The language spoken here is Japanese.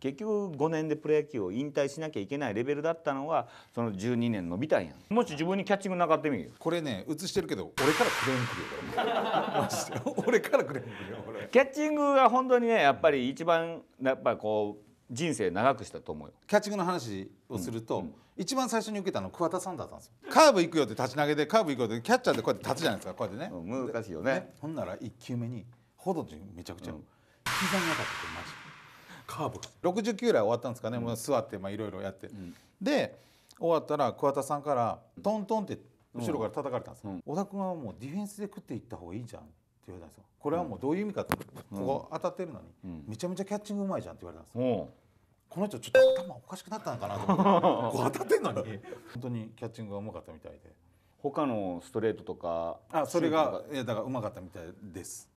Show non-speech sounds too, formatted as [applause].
結局5年でプロ野球を引退しなきゃいけないレベルだったのはその12年伸びたんやもし自分にキャッチングなかってみるこれね映してるけど俺からクレームくるよ俺からクレームくるよキャッチングが本当にねやっぱり一番やっぱこう人生長くしたと思うよキャッチングの話をすると、うんうん、一番最初に受けたの桑田さんだったんですよカーブ行くよって立ち投げでカーブ行くよってキャッチャーでこうやって立つじゃないですかこうやってね、うん、難しいよね、ね、ほんなら1球目にホどジめちゃくちゃ、うん、膝に当たってマジカーブ69ぐらい終わったんですかね、もう座っていろいろやって、で終わったら桑田さんからトントンって後ろから叩かれたんです、小田君はもうディフェンスで食っていった方がいいじゃんって言われたんですよこれはもうどういう意味かって、うん、ここ当たってるのに、めちゃめちゃキャッチングうまいじゃんって言われたんですよ、この人ちょっと頭おかしくなったのかなと思って [laughs] こう当たってんのに本当にキャッチングがうまかったみたいで他のストレートとかあそれがいやだからうまかったみたいです